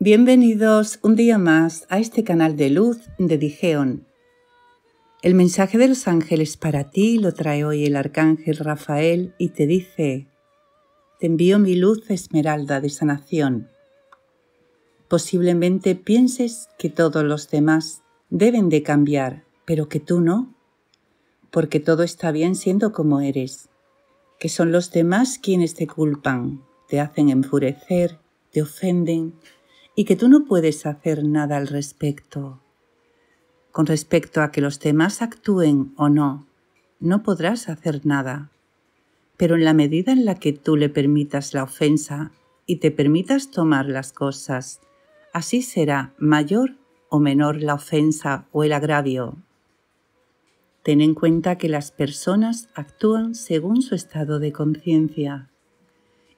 Bienvenidos un día más a este canal de luz de Digeon. El mensaje de los ángeles para ti lo trae hoy el arcángel Rafael y te dice, te envío mi luz esmeralda de sanación. Posiblemente pienses que todos los demás deben de cambiar, pero que tú no, porque todo está bien siendo como eres, que son los demás quienes te culpan, te hacen enfurecer, te ofenden, y que tú no puedes hacer nada al respecto. Con respecto a que los demás actúen o no, no podrás hacer nada. Pero en la medida en la que tú le permitas la ofensa y te permitas tomar las cosas, así será mayor o menor la ofensa o el agravio. Ten en cuenta que las personas actúan según su estado de conciencia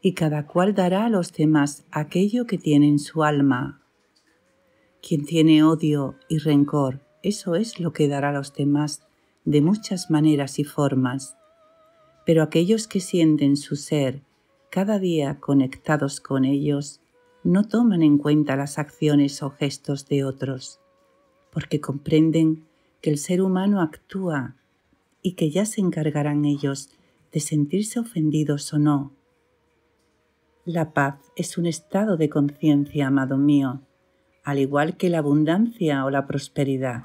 y cada cual dará a los demás aquello que tiene en su alma. Quien tiene odio y rencor, eso es lo que dará a los demás de muchas maneras y formas. Pero aquellos que sienten su ser cada día conectados con ellos, no toman en cuenta las acciones o gestos de otros, porque comprenden que el ser humano actúa y que ya se encargarán ellos de sentirse ofendidos o no, la paz es un estado de conciencia, amado mío, al igual que la abundancia o la prosperidad.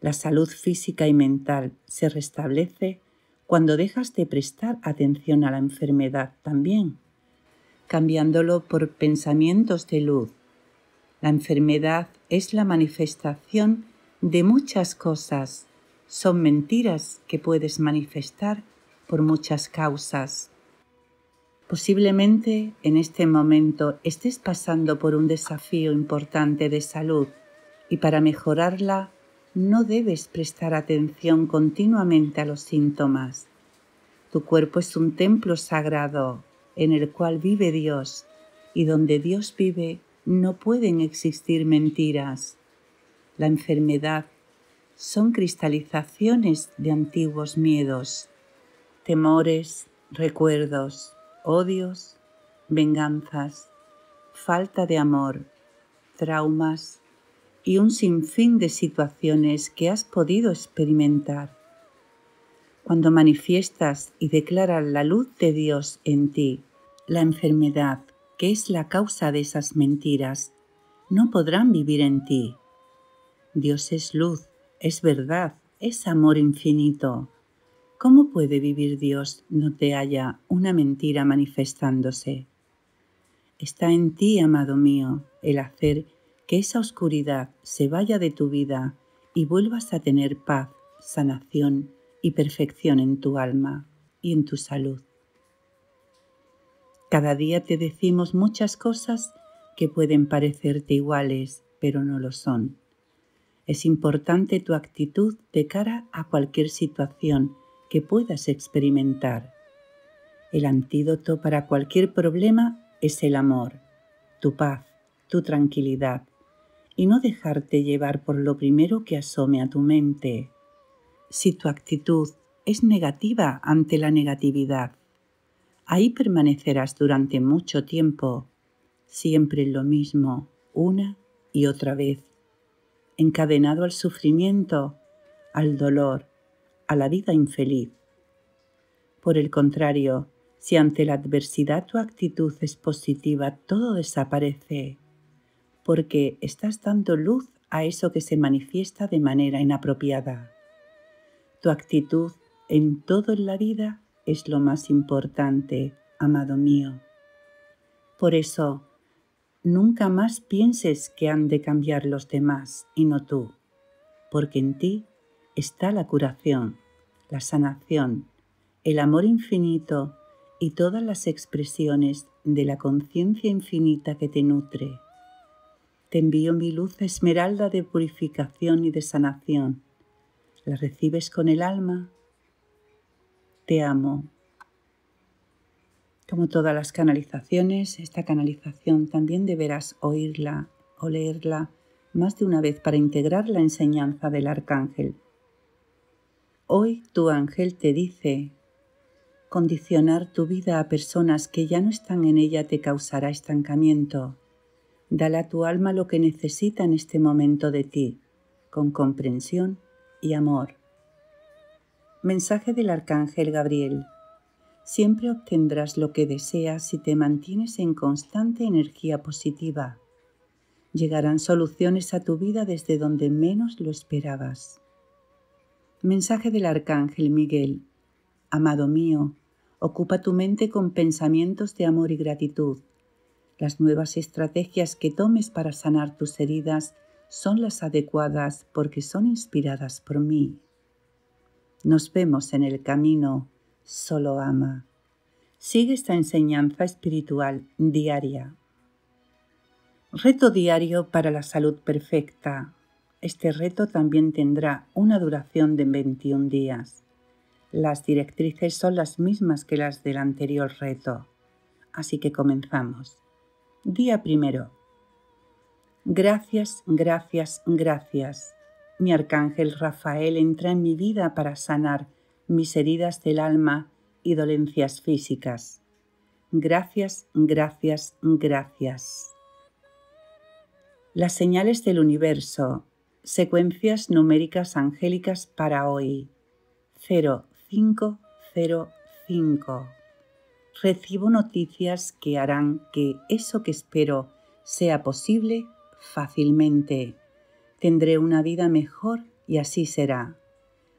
La salud física y mental se restablece cuando dejas de prestar atención a la enfermedad también, cambiándolo por pensamientos de luz. La enfermedad es la manifestación de muchas cosas, son mentiras que puedes manifestar por muchas causas. Posiblemente en este momento estés pasando por un desafío importante de salud y para mejorarla no debes prestar atención continuamente a los síntomas. Tu cuerpo es un templo sagrado en el cual vive Dios y donde Dios vive no pueden existir mentiras. La enfermedad son cristalizaciones de antiguos miedos, temores, recuerdos, odios, venganzas, falta de amor, traumas y un sinfín de situaciones que has podido experimentar. Cuando manifiestas y declaras la luz de Dios en ti, la enfermedad, que es la causa de esas mentiras, no podrán vivir en ti. Dios es luz, es verdad, es amor infinito. ¿Cómo puede vivir Dios no te haya una mentira manifestándose? Está en ti, amado mío, el hacer que esa oscuridad se vaya de tu vida y vuelvas a tener paz, sanación y perfección en tu alma y en tu salud. Cada día te decimos muchas cosas que pueden parecerte iguales, pero no lo son. Es importante tu actitud de cara a cualquier situación que puedas experimentar. El antídoto para cualquier problema es el amor, tu paz, tu tranquilidad, y no dejarte llevar por lo primero que asome a tu mente. Si tu actitud es negativa ante la negatividad, ahí permanecerás durante mucho tiempo, siempre lo mismo, una y otra vez, encadenado al sufrimiento, al dolor, a la vida infeliz. Por el contrario, si ante la adversidad tu actitud es positiva, todo desaparece, porque estás dando luz a eso que se manifiesta de manera inapropiada. Tu actitud en todo en la vida es lo más importante, amado mío. Por eso, nunca más pienses que han de cambiar los demás y no tú, porque en ti está la curación la sanación, el amor infinito y todas las expresiones de la conciencia infinita que te nutre. Te envío mi luz esmeralda de purificación y de sanación. ¿La recibes con el alma? Te amo. Como todas las canalizaciones, esta canalización también deberás oírla o leerla más de una vez para integrar la enseñanza del arcángel Hoy tu ángel te dice, condicionar tu vida a personas que ya no están en ella te causará estancamiento. Dale a tu alma lo que necesita en este momento de ti, con comprensión y amor. Mensaje del Arcángel Gabriel. Siempre obtendrás lo que deseas si te mantienes en constante energía positiva. Llegarán soluciones a tu vida desde donde menos lo esperabas. Mensaje del Arcángel Miguel. Amado mío, ocupa tu mente con pensamientos de amor y gratitud. Las nuevas estrategias que tomes para sanar tus heridas son las adecuadas porque son inspiradas por mí. Nos vemos en el camino, solo ama. Sigue esta enseñanza espiritual diaria. Reto diario para la salud perfecta. Este reto también tendrá una duración de 21 días. Las directrices son las mismas que las del anterior reto, así que comenzamos. Día primero. Gracias, gracias, gracias. Mi arcángel Rafael entra en mi vida para sanar mis heridas del alma y dolencias físicas. Gracias, gracias, gracias. Las señales del universo Secuencias numéricas angélicas para hoy. 0505. Recibo noticias que harán que eso que espero sea posible fácilmente. Tendré una vida mejor y así será.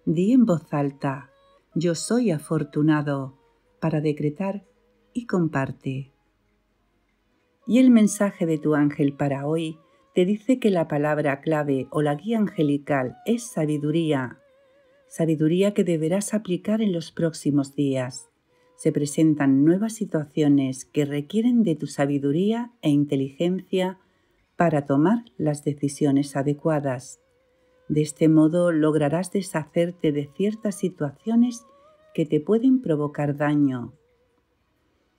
Di en voz alta, yo soy afortunado, para decretar y comparte. Y el mensaje de tu ángel para hoy te dice que la palabra clave o la guía angelical es sabiduría, sabiduría que deberás aplicar en los próximos días. Se presentan nuevas situaciones que requieren de tu sabiduría e inteligencia para tomar las decisiones adecuadas. De este modo lograrás deshacerte de ciertas situaciones que te pueden provocar daño.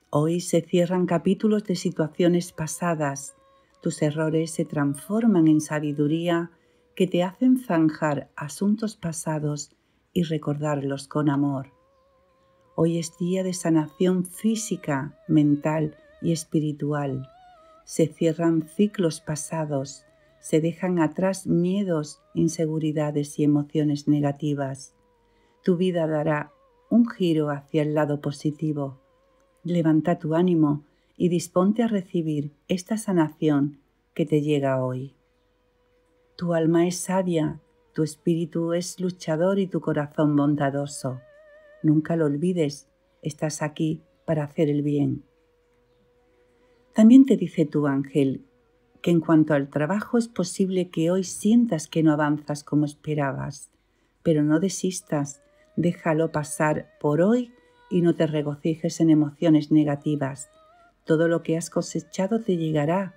Hoy se cierran capítulos de situaciones pasadas tus errores se transforman en sabiduría que te hacen zanjar asuntos pasados y recordarlos con amor. Hoy es día de sanación física, mental y espiritual. Se cierran ciclos pasados, se dejan atrás miedos, inseguridades y emociones negativas. Tu vida dará un giro hacia el lado positivo. Levanta tu ánimo y disponte a recibir esta sanación que te llega hoy. Tu alma es sabia, tu espíritu es luchador y tu corazón bondadoso. Nunca lo olvides, estás aquí para hacer el bien. También te dice tu ángel que en cuanto al trabajo es posible que hoy sientas que no avanzas como esperabas, pero no desistas, déjalo pasar por hoy y no te regocijes en emociones negativas. Todo lo que has cosechado te llegará.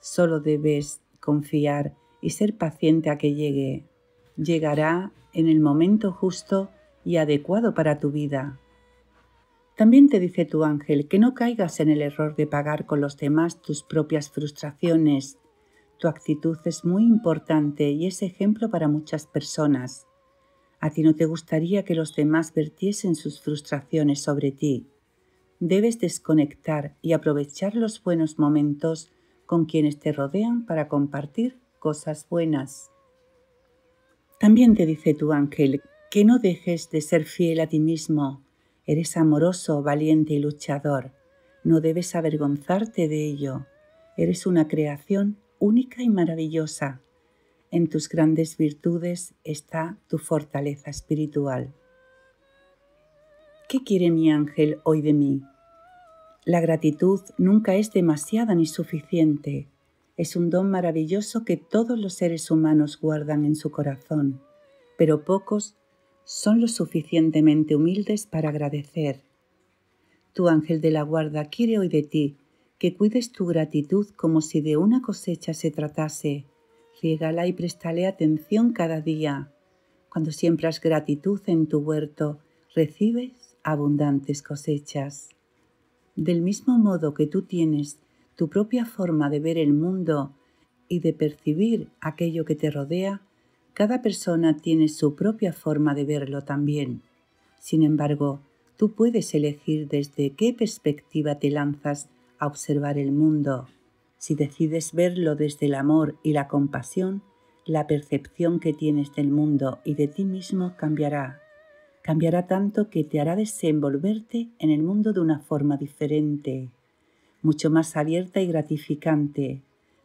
Solo debes confiar y ser paciente a que llegue. Llegará en el momento justo y adecuado para tu vida. También te dice tu ángel que no caigas en el error de pagar con los demás tus propias frustraciones. Tu actitud es muy importante y es ejemplo para muchas personas. A ti no te gustaría que los demás vertiesen sus frustraciones sobre ti debes desconectar y aprovechar los buenos momentos con quienes te rodean para compartir cosas buenas. También te dice tu ángel que no dejes de ser fiel a ti mismo. Eres amoroso, valiente y luchador. No debes avergonzarte de ello. Eres una creación única y maravillosa. En tus grandes virtudes está tu fortaleza espiritual. ¿Qué quiere mi ángel hoy de mí? La gratitud nunca es demasiada ni suficiente. Es un don maravilloso que todos los seres humanos guardan en su corazón, pero pocos son lo suficientemente humildes para agradecer. Tu ángel de la guarda quiere hoy de ti que cuides tu gratitud como si de una cosecha se tratase. Riégala y préstale atención cada día. Cuando siembras gratitud en tu huerto, recibes abundantes cosechas. Del mismo modo que tú tienes tu propia forma de ver el mundo y de percibir aquello que te rodea, cada persona tiene su propia forma de verlo también. Sin embargo, tú puedes elegir desde qué perspectiva te lanzas a observar el mundo. Si decides verlo desde el amor y la compasión, la percepción que tienes del mundo y de ti mismo cambiará cambiará tanto que te hará desenvolverte en el mundo de una forma diferente, mucho más abierta y gratificante.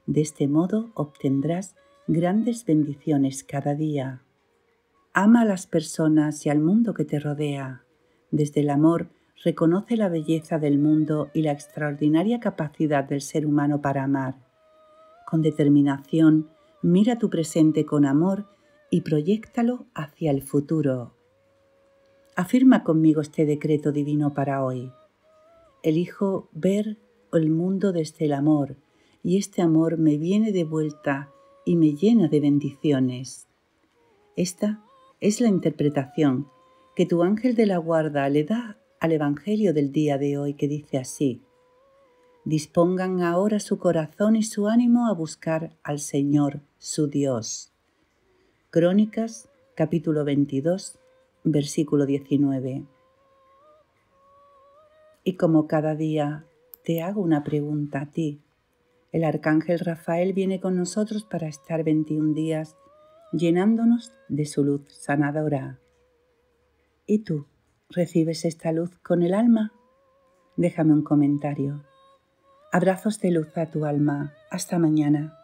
De este modo obtendrás grandes bendiciones cada día. Ama a las personas y al mundo que te rodea. Desde el amor reconoce la belleza del mundo y la extraordinaria capacidad del ser humano para amar. Con determinación, mira tu presente con amor y proyéctalo hacia el futuro. Afirma conmigo este decreto divino para hoy. Elijo ver el mundo desde el amor y este amor me viene de vuelta y me llena de bendiciones. Esta es la interpretación que tu ángel de la guarda le da al Evangelio del día de hoy que dice así. Dispongan ahora su corazón y su ánimo a buscar al Señor, su Dios. Crónicas, capítulo 22, versículo 19. Y como cada día te hago una pregunta a ti, el arcángel Rafael viene con nosotros para estar 21 días llenándonos de su luz sanadora. ¿Y tú recibes esta luz con el alma? Déjame un comentario. Abrazos de luz a tu alma. Hasta mañana.